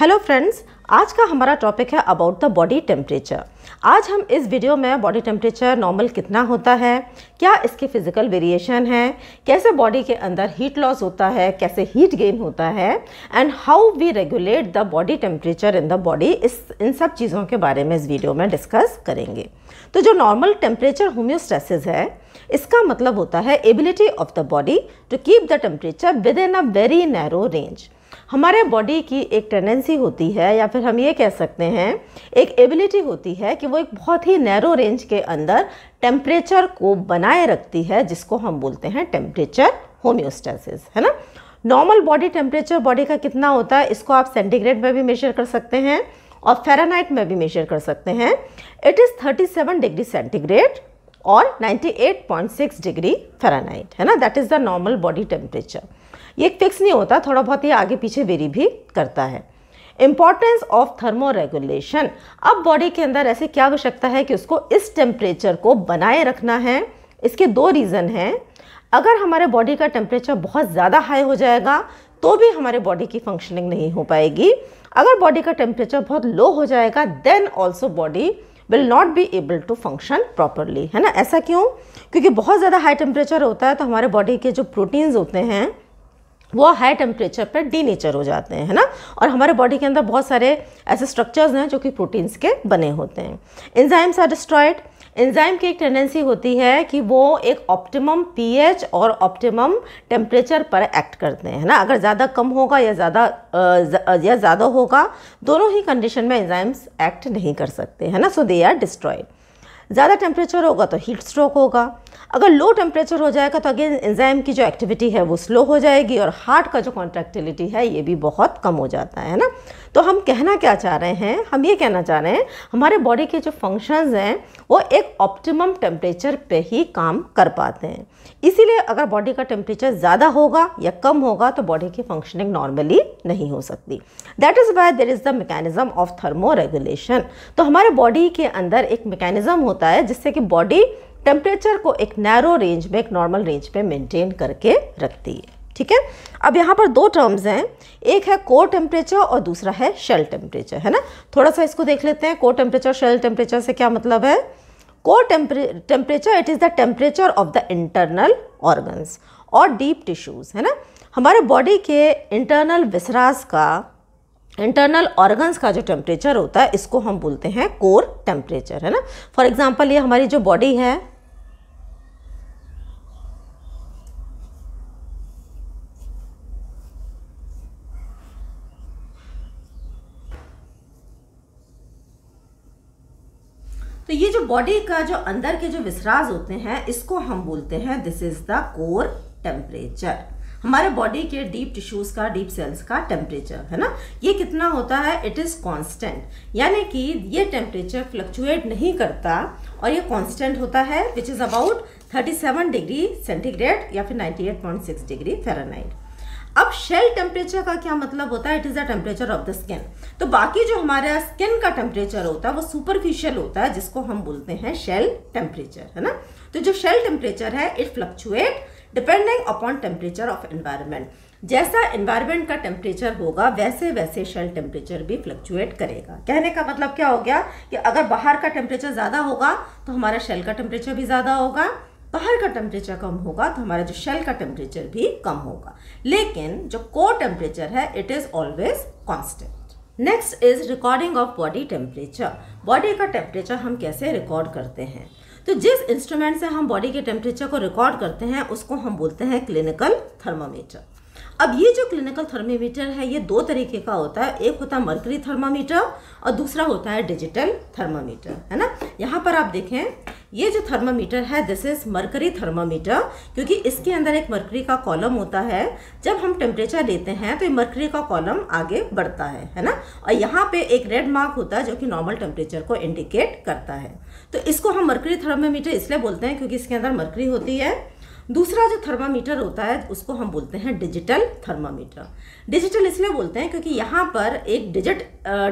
Hello friends आज का हमारा टॉपिक है अबाउट द बॉडी टेम्परेचर आज हम इस वीडियो में बॉडी टेम्परेचर नॉर्मल कितना होता है क्या इसके फिजिकल वेरिएशन है कैसे बॉडी के अंदर हीट लॉस होता है कैसे हीट गेन होता है and how we regulate the body temperature in the body इस इन सब चीज़ों के बारे में इस वीडियो में डिस्कस करेंगे तो जो नॉर्मल टेम्परेचर होम्योस्टेसिस है इसका मतलब होता है ability of the body to keep the temperature within a very narrow range हमारे बॉडी की एक टेंडेंसी होती है या फिर हम ये कह सकते हैं एक एबिलिटी होती है कि वो एक बहुत ही नैरो रेंज के अंदर टेम्परेचर को बनाए रखती है जिसको हम बोलते हैं टेम्परेचर होम्योस्टेसिस है ना नॉर्मल बॉडी टेम्परेचर बॉडी का कितना होता है इसको आप सेंटीग्रेड में भी मेजर कर सकते हैं और फेरानाइट में भी मेजर कर सकते हैं it is thirty degree centigrade और 98.6 डिग्री फेरानाइट है ना that is the normal body temperature ये फिक्स नहीं होता थोड़ा बहुत ये आगे पीछे वेरी भी करता है इम्पॉर्टेंस ऑफ थर्मो रेगुलेशन अब बॉडी के अंदर ऐसे क्या आवश्यकता है कि उसको इस टेम्परेचर को बनाए रखना है इसके दो रीज़न हैं अगर हमारे बॉडी का टेम्परेचर बहुत ज़्यादा हाई हो जाएगा तो भी हमारे बॉडी की फंक्शनिंग नहीं हो पाएगी अगर बॉडी का टेम्परेचर बहुत लो हो जाएगा then also body will not be able to function properly है ना ऐसा क्यों क्योंकि बहुत ज़्यादा हाई टेम्परेचर होता है तो हमारे बॉडी के जो प्रोटीन्स होते हैं वो हाई टेम्परेचर पर डीनेचर हो जाते हैं है ना और हमारे बॉडी के अंदर बहुत सारे ऐसे स्ट्रक्चर्स हैं जो कि प्रोटीन्स के बने होते हैं एंजाइम्स आर डिस्ट्रॉयड एंजाइम की एक टेंडेंसी होती है कि वो एक ऑप्टिमम पीएच और ऑप्टिमम टेम्परेचर पर एक्ट करते हैं ना अगर ज़्यादा कम होगा या ज़्यादा या ज़्यादा होगा दोनों ही कंडीशन में एंजाइम्स एक्ट नहीं कर सकते है ना सो दे आर डिस्ट्रॉयड ज़्यादा टेम्परेचर होगा तो हीट स्ट्रोक होगा अगर लो टेम्परेचर हो जाएगा तो अगेन एंजाइम की जो एक्टिविटी है वो स्लो हो जाएगी और हार्ट का जो कॉन्ट्रैक्टिलिटी है ये भी बहुत कम हो जाता है ना तो हम कहना क्या चाह रहे हैं हम ये कहना चाह रहे हैं हमारे बॉडी के जो फंक्शंस हैं वो एक ऑप्टिमम टेम्परेचर पे ही काम कर पाते हैं इसीलिए अगर बॉडी का टेम्परेचर ज़्यादा होगा या कम होगा तो बॉडी की फंक्शनिंग नॉर्मली नहीं हो सकती that is why there is the mechanism of thermoregulation तो हमारे बॉडी के अंदर एक मैकेनिज़्म होता है जिससे कि बॉडी टेम्परेचर को एक नैरो रेंज में एक नॉर्मल रेंज में मेंटेन करके रखती है ठीक है अब यहाँ पर दो टर्म्स हैं एक है कोर टेम्परेचर और दूसरा है शेल टेम्परेचर है ना थोड़ा सा इसको देख लेते हैं कोर टेम्परेचर शेल टेम्परेचर से क्या मतलब है core tempera temperature it is the temperature of the internal organs और डीप टिश्यूज़ है ना हमारे बॉडी के इंटरनल विसरास का इंटरनल ऑर्गन्स का जो टेम्परेचर होता है इसको हम बोलते हैं कोर टेम्परेचर है ना फॉर एग्जाम्पल ये हमारी जो बॉडी है बॉडी का जो अंदर के जो विसराज होते हैं इसको हम बोलते हैं this is the core temperature हमारे बॉडी के डीप टिश्यूज का डीप सेल्स का टेम्परेचर है ना ये कितना होता है इट इज़ कांस्टेंट यानी कि ये टेम्परेचर फ्लक्चुएट नहीं करता और ये कांस्टेंट होता है which is about 37 degree centigrade या फिर 98.6 डिग्री फेरानाइट अब शेल टेम्परेचर का क्या मतलब होता है it is the temperature of the skin तो बाकी जो हमारा स्किन का टेम्परेचर होता है वो सुपरफिशियल होता है जिसको हम बोलते हैं शेल टेम्परेचर है ना तो जो शेल टेम्परेचर है it fluctuate depending upon temperature of environment जैसा एनवायरमेंट का टेम्परेचर होगा वैसे वैसे शेल टेम्परेचर भी फ्लक्चुएट करेगा कहने का मतलब क्या हो गया कि अगर बाहर का टेम्परेचर ज़्यादा होगा तो हमारा शेल का टेम्परेचर भी ज़्यादा होगा बाहर का टेम्परेचर कम होगा तो हमारा जो शेल का टेम्परेचर भी कम होगा लेकिन जो कोर टेम्परेचर है it is always constant next is recording of body temperature body का टेम्परेचर हम कैसे रिकॉर्ड करते हैं तो जिस इंस्ट्रूमेंट से हम बॉडी के टेम्परेचर को रिकॉर्ड करते हैं उसको हम बोलते हैं क्लिनिकल थर्मामीटर अब ये जो क्लिनिकल थर्मामीटर है ये दो तरीके का होता है एक होता है मर्करी थर्मामीटर और दूसरा होता है डिजिटल थर्मामीटर है ना यहाँ पर आप देखें ये जो थर्मामीटर है दिस इज मरकरी थर्मामीटर क्योंकि इसके अंदर एक मरकरी का कॉलम होता है जब हम टेम्परेचर लेते हैं तो ये मरकरी का कॉलम आगे बढ़ता है है ना और यहाँ पे एक रेड मार्क होता है जो कि नॉर्मल टेम्परेचर को इंडिकेट करता है तो इसको हम मरकरी थर्मामीटर इसलिए बोलते हैं क्योंकि इसके अंदर मरकरी होती है दूसरा जो थर्मामीटर होता है उसको हम बोलते हैं डिजिटल थर्मामीटर डिजिटल इसलिए बोलते हैं क्योंकि यहाँ पर एक डिजिट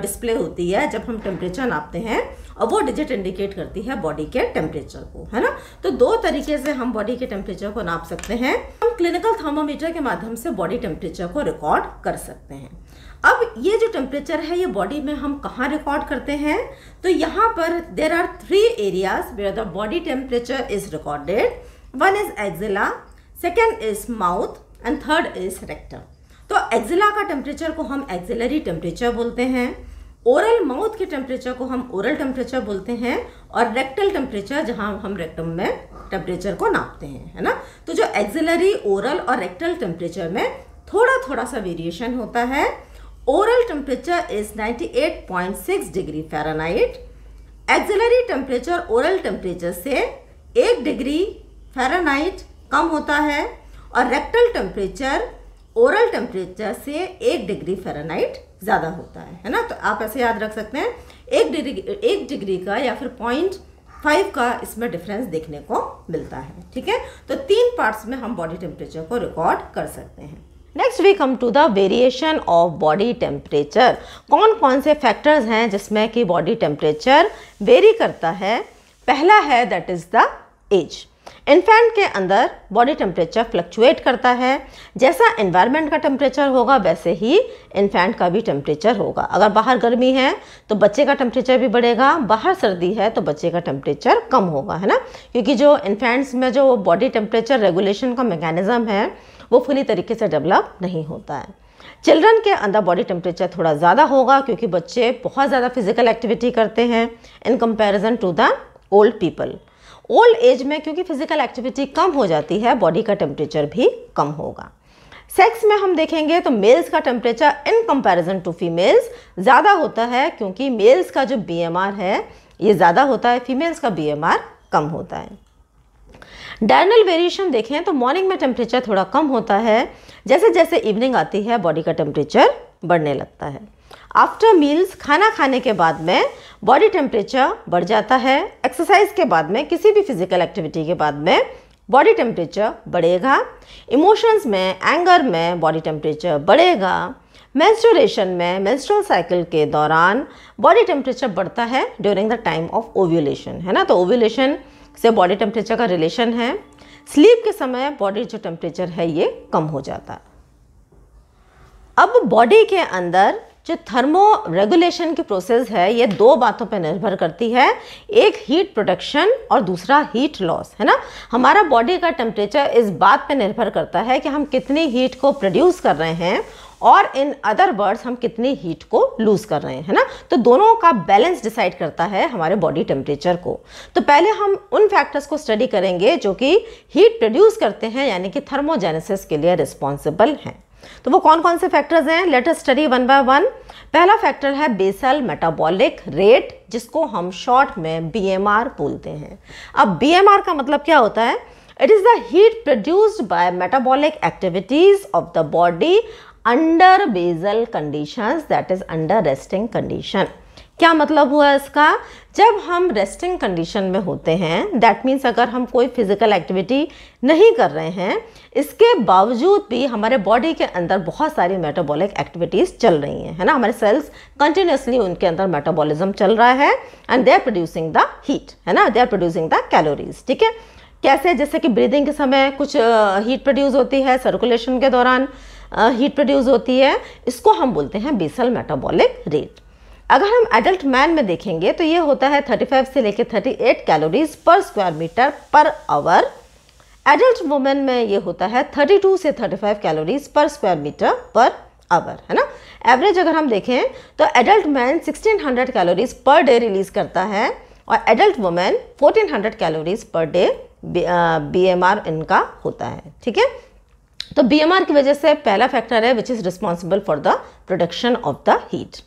डिस्प्ले होती है जब हम टेम्परेचर नापते हैं और वो डिजिट इंडिकेट करती है बॉडी के टेम्परेचर को है ना तो दो तरीके से हम बॉडी के टेम्परेचर को नाप सकते हैं हम क्लिनिकल थर्मामीटर के माध्यम से बॉडी टेम्परेचर को रिकॉर्ड कर सकते हैं अब ये जो टेम्परेचर है ये बॉडी में हम कहाँ रिकॉर्ड करते हैं तो यहाँ पर there are three areas where the body temperature is recorded one is axilla second is mouth and third is rectum तो एक्जिला का टेम्परेचर को हम एक्जिलरी टेम्परेचर बोलते हैं ओरल माउथ के टेम्परेचर को हम ओरल टेम्परेचर बोलते हैं और रेक्टल टेम्परेचर जहाँ हम रेक्टम में टेम्परेचर को नापते हैं है ना तो जो एक्जिलरी ओरल और रेक्टल टेम्परेचर में थोड़ा थोड़ा सा वेरिएशन होता है oral temperature is 98.6 degree Fahrenheit axillary temperature oral temperature से एक डिग्री फेरानाइट कम होता है और रेक्टल टेम्परेचर ओरल टेम्परेचर से एक डिग्री फेरानाइट ज़्यादा होता है है ना तो आप ऐसे याद रख सकते हैं एक डिग्री एक डिग्री का या फिर पॉइंट फाइव का इसमें डिफरेंस देखने को मिलता है ठीक है तो तीन पार्ट्स में हम बॉडी टेम्परेचर को रिकॉर्ड कर सकते हैं next we come to the variation of body temperature कौन कौन से फैक्टर्स हैं जिसमें कि बॉडी टेम्परेचर वेरी करता है पहला है that is the age infant के अंदर बॉडी टेम्परेचर फ्लक्चुएट करता है जैसा इन्वायरमेंट का टेम्परेचर होगा वैसे ही इन्फेंट का भी टेम्परेचर होगा अगर बाहर गर्मी है तो बच्चे का टेम्परेचर भी बढ़ेगा बाहर सर्दी है तो बच्चे का टेम्परेचर कम होगा है ना क्योंकि जो इन्फेंट्स में जो बॉडी टेम्परेचर रेगुलेशन का मैकेनिज़म है वो फुली तरीके से डेवलप नहीं होता है चिल्ड्रन के अंदर बॉडी टेम्परेचर थोड़ा ज़्यादा होगा क्योंकि बच्चे बहुत ज़्यादा फिजिकल एक्टिविटी करते हैं in comparison to the old people old age में क्योंकि फिजिकल एक्टिविटी कम हो जाती है बॉडी का टेम्परेचर भी कम होगा सेक्स में हम देखेंगे तो मेल्स का temperature in comparison to females ज़्यादा होता है क्योंकि मेल्स का जो बीएमआर है ये ज़्यादा होता है फीमेल्स का बीएमआर कम होता है डायनल वेरिएशन देखें तो मॉर्निंग में टेम्परेचर थोड़ा कम होता है जैसे जैसे इवनिंग आती है बॉडी का टेम्परेचर बढ़ने लगता है आफ्टर मील्स खाना खाने के बाद में बॉडी टेम्परेचर बढ़ जाता है एक्सरसाइज के बाद में किसी भी फिजिकल एक्टिविटी के बाद में बॉडी टेम्परेचर बढ़ेगा इमोशंस में एंगर में बॉडी टेम्परेचर बढ़ेगा मेंस्ट्रुरेशन में मेंस्ट्रुअल साइकिल के दौरान बॉडी टेम्परेचर बढ़ता है during the time of ovulation है ना तो ओव्यूलेशन से बॉडी टेम्परेचर का रिलेशन है स्लीप के समय बॉडी जो टेम्परेचर है ये कम हो जाता है अब बॉडी के अंदर जो थर्मो रेगुलेशन की प्रोसेस है ये दो बातों पर निर्भर करती है एक हीट प्रोडक्शन और दूसरा हीट लॉस है ना हमारा बॉडी का टेम्परेचर इस बात पर निर्भर करता है कि हम कितनी हीट को प्रोड्यूस कर रहे हैं और इन अदर वर्ड्स हम कितनी हीट को लूज कर रहे हैं है ना तो दोनों का बैलेंस डिसाइड करता है हमारे बॉडी टेम्परेचर को तो पहले हम उन फैक्टर्स को स्टडी करेंगे जो कि हीट प्रोड्यूस करते हैं यानी कि थर्मोजेनेसिस के लिए रिस्पॉन्सिबल हैं तो वो कौन कौन से फैक्टर्स हैं let us study one by one पहला फैक्टर है बेसल मेटाबॉलिक रेट जिसको हम शॉर्ट में बीएमआर बोलते हैं अब बीएमआर का मतलब क्या होता है it is the heat produced by metabolic activities of the body under basal conditions that is under resting condition क्या मतलब हुआ इसका जब हम रेस्टिंग कंडीशन में होते हैं दैट मीन्स अगर हम कोई फिज़िकल एक्टिविटी नहीं कर रहे हैं इसके बावजूद भी हमारे बॉडी के अंदर बहुत सारी मेटाबॉलिक एक्टिविटीज़ चल रही हैं है ना हमारे सेल्स कंटिन्यूसली उनके अंदर मेटाबॉलिज्म चल रहा है and they are producing the heat है ना they are producing the calories ठीक है कैसे जैसे कि ब्रीदिंग के समय कुछ हीट uh, प्रोड्यूस होती है सर्कुलेशन के दौरान हीट uh, प्रोड्यूस होती है इसको हम बोलते हैं बेसल मेटाबॉलिक रेट अगर हम एडल्ट मैन में देखेंगे तो ये होता है 35 से लेकर 38 calories per square metre per hour adult women में ये होता है 32 से 35 calories per square metre per our है ना एवरेज अगर हम देखें तो adult man 1600 calories per day release करता है और adult women 1400 calories per day B M R इनका होता है ठीक है तो बी एम आर की वजह से पहला फैक्टर है which is responsible for the production of the heat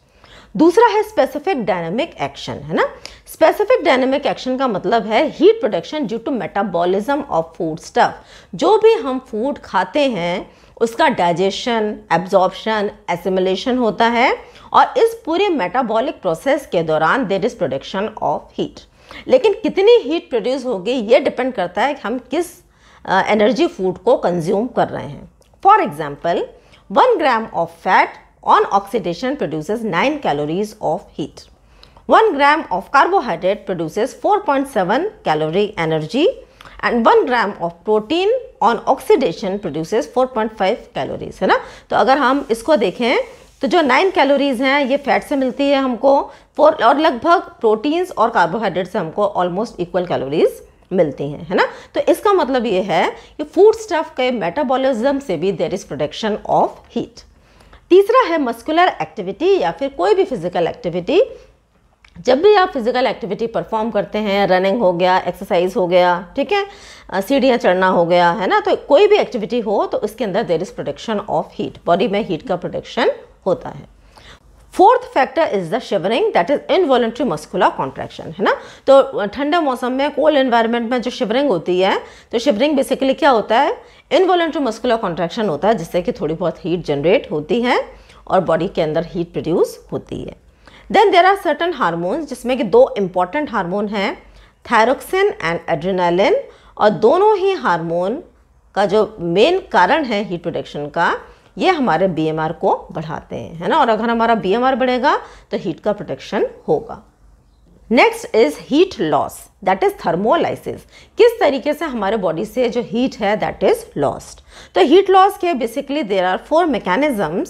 दूसरा है स्पेसिफिक डायनेमिक एक्शन है ना स्पेसिफिक डायनेमिक एक्शन का मतलब है heat production due to metabolism of foodstuff जो भी हम फूड खाते हैं उसका डाइजेशन एब्जॉर्प्शन एसिमुलेशन होता है और इस पूरे मेटाबॉलिक प्रोसेस के दौरान there is production of heat लेकिन कितनी हीट प्रोड्यूस होगी ये डिपेंड करता है कि हम किस एनर्जी uh, फूड को कंज्यूम कर रहे हैं for example one gram of fat on oxidation produces 9 calories of heat. 1 gram of carbohydrate produces 4.7 calorie energy and one gram of protein on oxidation produces 4.5 calories है ना तो अगर हम इसको देखें तो जो नाइन कैलोरीज हैं ये फैट से मिलती है हमको फोर और लगभग प्रोटीन्स और कार्बोहाइड्रेट से हमको ऑलमोस्ट इक्वल कैलोरीज मिलती हैं है ना तो इसका मतलब ये है कि फूड स्टफ के मेटाबॉलिज्म से भी there is production of heat तीसरा है मस्कुलर एक्टिविटी या फिर कोई भी फिजिकल एक्टिविटी जब भी आप फिज़िकल एक्टिविटी परफॉर्म करते हैं रनिंग हो गया एक्सरसाइज हो गया ठीक है सीढ़ियाँ चढ़ना हो गया है ना तो कोई भी एक्टिविटी हो तो उसके अंदर there is production of heat body में हीट का प्रोडक्शन होता है fourth factor is the shivering that is involuntary muscular contraction है ना तो ठंडा मौसम में कोल्ड एनवायरनमेंट में जो शिवरिंग होती है तो शिवरिंग बेसिकली क्या होता है इनवॉलेंट्री मस्कुलर कॉन्ट्रैक्शन होता है जिससे कि थोड़ी बहुत हीट जनरेट होती है और बॉडी के अंदर हीट प्रोड्यूस होती है then there are certain hormones जिसमें कि दो इम्पॉर्टेंट हारमोन हैं थायरोक्सिन एंड एड्रिनालिन और दोनों ही हारमोन का जो मेन कारण है हीट प्रोडक्शन का ये हमारे बी को बढ़ाते हैं है ना और अगर हमारा बी बढ़ेगा तो हीट का प्रोटेक्शन होगा next is heat loss that is thermolysis किस तरीके से हमारे बॉडी से जो हीट है दैट इज लॉस्ड तो हीट लॉस के basically there are four mechanism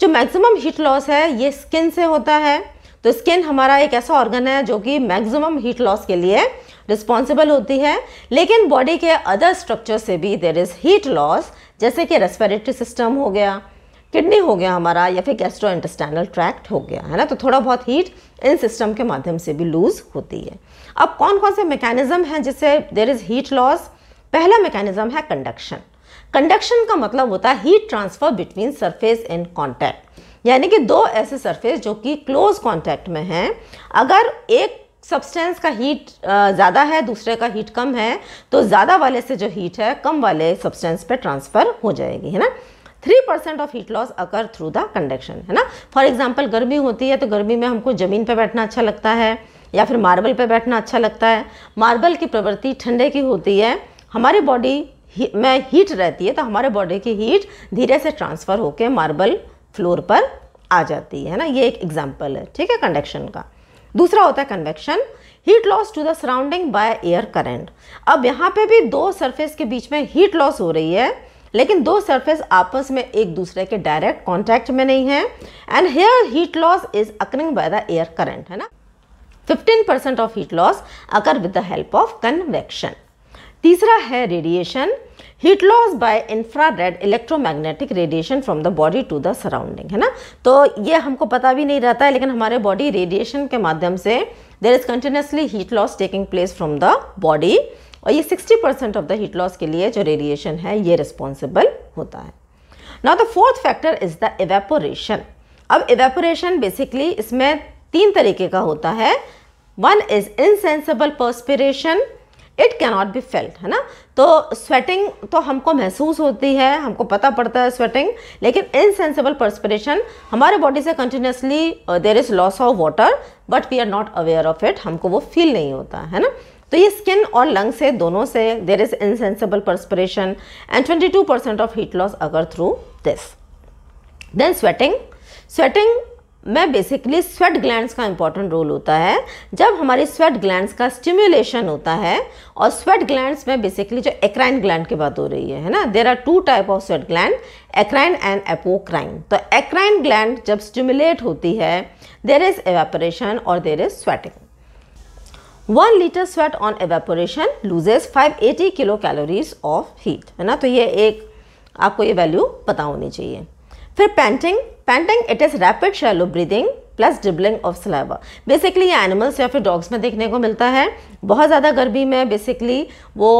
जो मैक्सिमम हीट लॉस है ये स्किन से होता है तो स्किन हमारा एक ऐसा ऑर्गन है जो कि मैक्सिमम हीट लॉस के लिए रिस्पॉन्सिबल होती है लेकिन बॉडी के अदर स्ट्रक्चर से भी देर इज़ हीट लॉस जैसे कि रेस्पिरेटरी सिस्टम हो गया किडनी हो गया हमारा या फिर गैस्ट्रो इंटेस्टाइनल ट्रैक्ट हो गया है ना तो थोड़ा बहुत हीट इन सिस्टम के माध्यम से भी लूज़ होती है अब कौन कौन से मैकेनिज़्म हैं जिससे देर इज़ हीट लॉस पहला मैकेनिज़्म है कंडक्शन कंडक्शन का मतलब होता है heat transfer between surface and contact यानी कि दो ऐसे सरफेस जो कि क्लोज कांटेक्ट में हैं अगर एक सब्सटेंस का हीट ज़्यादा है दूसरे का हीट कम है तो ज़्यादा वाले से जो हीट है कम वाले सब्सटेंस पे ट्रांसफ़र हो जाएगी है ना three percent of heat loss occur through the conduction है ना फॉर एग्जाम्पल गर्मी होती है तो गर्मी में हमको ज़मीन पर बैठना अच्छा लगता है या फिर मार्बल पर बैठना अच्छा लगता है मार्बल की प्रवृत्ति ठंडे की होती है हमारी बॉडी ही, में हीट रहती है तो हमारे बॉडी की हीट धीरे से ट्रांसफ़र होकर मार्बल फ्लोर पर आ जाती है ना ये एक एग्जाम्पल है ठीक है कंडक्शन का दूसरा होता है convection heat loss to the surrounding by air current अब यहाँ पे भी दो सरफेस के बीच में हीट लॉस हो रही है लेकिन दो सरफेस आपस में एक दूसरे के डायरेक्ट कॉन्टैक्ट में नहीं है and here heat loss is occurring by the air current है ना 15% percent of heat loss occur with the help of convection तीसरा है radiation heat loss by infrared electromagnetic radiation from the body to the surrounding है ना तो ये हमको पता भी नहीं रहता है लेकिन हमारे बॉडी रेडिएशन के माध्यम से there is continuously heat loss taking place from the body और ये 60 percent of the heat loss के लिए जो रेडिएशन है ये रिस्पॉन्सिबल होता है now the fourth factor is the evaporation अब एवेपोरेशन बेसिकली इसमें तीन तरीके का होता है one is insensible perspiration it cannot be felt है ना तो स्वेटिंग तो हमको महसूस होती है हमको पता पड़ता है स्वेटिंग लेकिन इनसेंसिबल परस्परेशन हमारे बॉडी से continuously there is loss of water but we are not aware of it हमको वो फील नहीं होता है ना तो ये स्किन और लंग से दोनों से there is insensible perspiration and twenty two percent of heat loss occur through this then sweating sweating में बेसिकली स्वेट ग्लैंड्स का इंपॉर्टेंट रोल होता है जब हमारे स्वेट ग्लैंड्स का स्टिम्युलेशन होता है और स्वेट ग्लैंड्स में बेसिकली जो एक्राइन ग्लैंड की बात हो रही है है ना there are two type of sweat gland eccrine and apocrine तो एक्राइन ग्लैंड जब स्टिम्युलेट होती है देर इज एवेपोरेशन और there is sweating one litre sweat on evaporation loses five eighty kilo calories of heat है ना तो ये एक आपको ये वैल्यू पता होनी चाहिए फिर panting panting it is rapid shallow breathing plus dribbling of saliva basically ये एनिमल्स या फिर डॉग्स में देखने को मिलता है बहुत ज़्यादा गर्मी में बेसिकली वो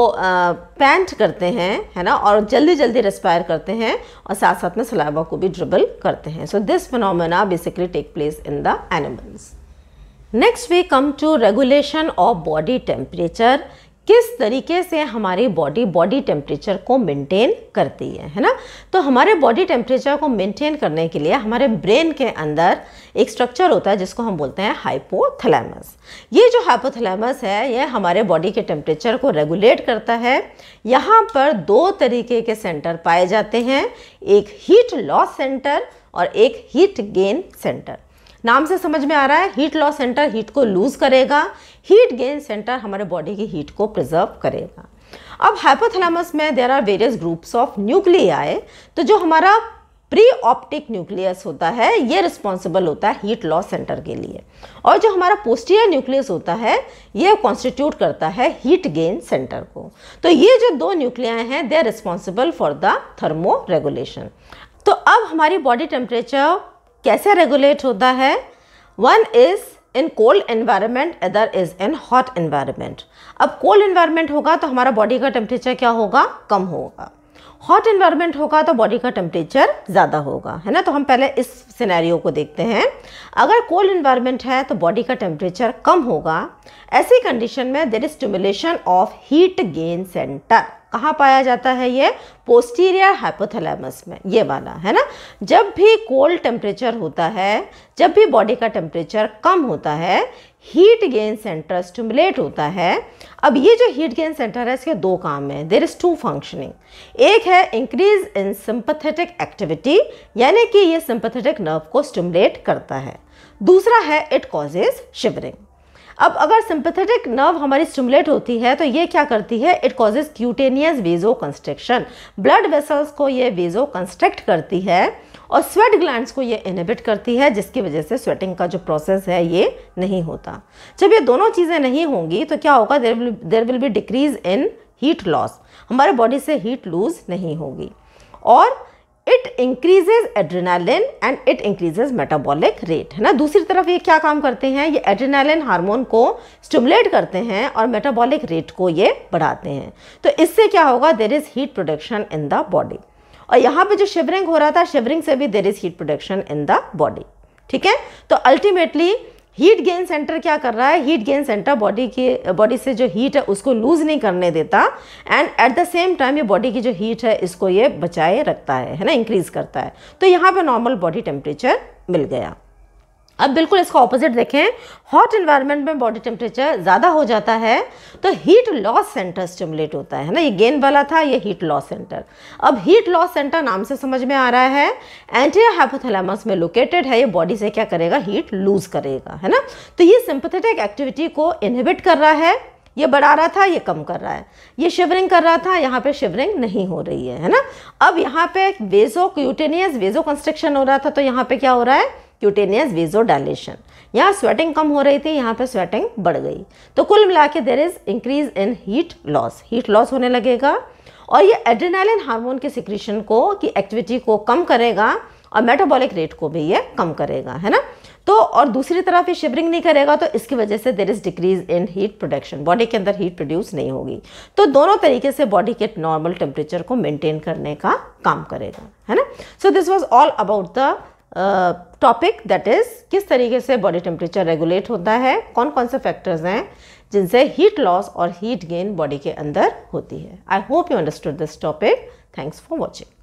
पैंट करते हैं है ना और जल्दी जल्दी रेस्पायर करते हैं और साथ साथ में सलाइवा को भी ड्रिबल करते हैं so this phenomena basically take place in the animals next we come to regulation of body temperature किस तरीके से हमारी बॉडी बॉडी टेम्परेचर को मेंटेन करती है है ना तो हमारे बॉडी टेम्परेचर को मेंटेन करने के लिए हमारे ब्रेन के अंदर एक स्ट्रक्चर होता है जिसको हम बोलते हैं हाइपोथैलेमस ये जो हाइपोथैलेमस है ये हमारे बॉडी के टेम्परेचर को रेगुलेट करता है यहाँ पर दो तरीके के सेंटर पाए जाते हैं एक हीट लॉस सेंटर और एक हीट गेन सेंटर नाम से समझ में आ रहा है हीट लॉस सेंटर हीट को लूज़ करेगा हीट गेन सेंटर हमारे बॉडी की हीट को प्रिजर्व करेगा अब हाइपोथैलेमस में there are various groups of nuclei तो जो हमारा प्री ऑप्टिक न्यूक्लियस होता है ये रिस्पॉन्सिबल होता है हीट लॉस सेंटर के लिए और जो हमारा पोस्टियर न्यूक्लियस होता है ये कॉन्स्टिट्यूट करता है हीट गेन सेंटर को तो ये जो दो न्यूक्लिया हैं they are responsible for the thermoregulation तो अब हमारी बॉडी टेम्परेचर कैसे रेगुलेट होता है one is in cold environment other is in hot environment अब कोल्ड एनवायरमेंट होगा तो हमारा बॉडी का टेम्परेचर क्या होगा कम होगा हॉट इन्वायरमेंट होगा तो बॉडी का टेम्परेचर ज़्यादा होगा है ना तो हम पहले इस सिनेरियो को देखते हैं अगर कोल्ड इन्वायरमेंट है तो बॉडी का टेम्परेचर कम होगा ऐसी कंडीशन में there is stimulation of heat gain centre कहाँ पाया जाता है ये पोस्टीरियर हाइपोथैलेमस में ये वाला है ना जब भी कोल्ड टेम्परेचर होता है जब भी बॉडी का टेम्परेचर कम होता है हीट गेन सेंटर स्टमुलेट होता है अब ये जो हीट गेन सेंटर है इसके दो काम है देर इज़ टू फंक्शनिंग एक है इंक्रीज इन सिंपथेटिक एक्टिविटी यानी कि ये सिंपथेटिक नर्व को स्टमुलेट करता है दूसरा है इट कॉजेज शिवरिंग अब अगर सिंपथेटिक नर्व हमारी स्टिमुलेट होती है तो ये क्या करती है it causes cutaneous vasoconstriction blood vessels को ये वेजो कंस्ट्रक्ट करती है और स्वेट ग्लैंड्स को ये इनहिबिट करती है जिसकी वजह से स्वेटिंग का जो प्रोसेस है ये नहीं होता जब ये दोनों चीज़ें नहीं होंगी तो क्या होगा there will there will be decrease in heat loss हमारे बॉडी से हीट लूज नहीं होगी और it increases adrenaline and it increases metabolic rate है ना दूसरी तरफ ये क्या काम करते हैं ये एड्रेनालिन हार्मोन को स्टिमुलेट करते हैं और मेटाबॉलिक रेट को ये बढ़ाते हैं तो इससे क्या होगा there is heat production in the body और यहाँ पे जो शिवरिंग हो रहा था शिवरिंग से भी there is heat production in the body ठीक है तो अल्टीमेटली हीट गेन सेंटर क्या कर रहा है हीट गेन सेंटर बॉडी के बॉडी से जो हीट है उसको लूज नहीं करने देता and at the same time ये बॉडी की जो हीट है इसको ये बचाए रखता है है ना इंक्रीज करता है तो यहाँ पे नॉर्मल बॉडी टेम्परेचर मिल गया अब बिल्कुल इसका ऑपोजिट देखें हॉट इन्वायरमेंट में बॉडी टेम्परेचर ज़्यादा हो जाता है तो हीट लॉस सेंटर स्टिमुलेट होता है ना ये गेन वाला था ये हीट लॉस सेंटर अब हीट लॉस सेंटर नाम से समझ में आ रहा है एंटी हाइपोथैलेमस में लोकेटेड है ये बॉडी से क्या करेगा हीट लूज करेगा है ना तो ये सिंपथेटिक एक्टिविटी को इनहिबिट कर रहा है ये बढ़ा रहा था ये कम कर रहा है ये शिवरिंग कर रहा था यहाँ पे शिवरिंग नहीं हो रही है है ना अब यहाँ पे वेजो क्यूटेनियस वेजो कंस्ट्रक्शन हो रहा था तो यहाँ पे क्या हो रहा है क्यूटेनियस वेजो डायलेशन यहाँ स्वेटिंग कम हो रही थी यहाँ पे स्वेटिंग बढ़ गई तो कुल मिला के there is increase in heat loss heat loss होने लगेगा और ये एड्रेनालिन हार्मोन के सिक्रीशन को की एक्टिविटी को कम करेगा और मेटाबॉलिक रेट को भी ये कम करेगा है ना तो और दूसरी तरफ ये शिवरिंग नहीं करेगा तो इसकी वजह से there is decrease in heat production body के अंदर हीट प्रोड्यूस नहीं होगी तो दोनों तरीके से बॉडी के नॉर्मल टेम्परेचर को मेंटेन करने का काम करेगा है ना so this was all about the topic that is किस तरीके से बॉडी टेम्परेचर रेगुलेट होता है कौन कौन से फैक्टर्स हैं जिनसे हीट लॉस और हीट गेन बॉडी के अंदर होती है I hope you understood this topic thanks for watching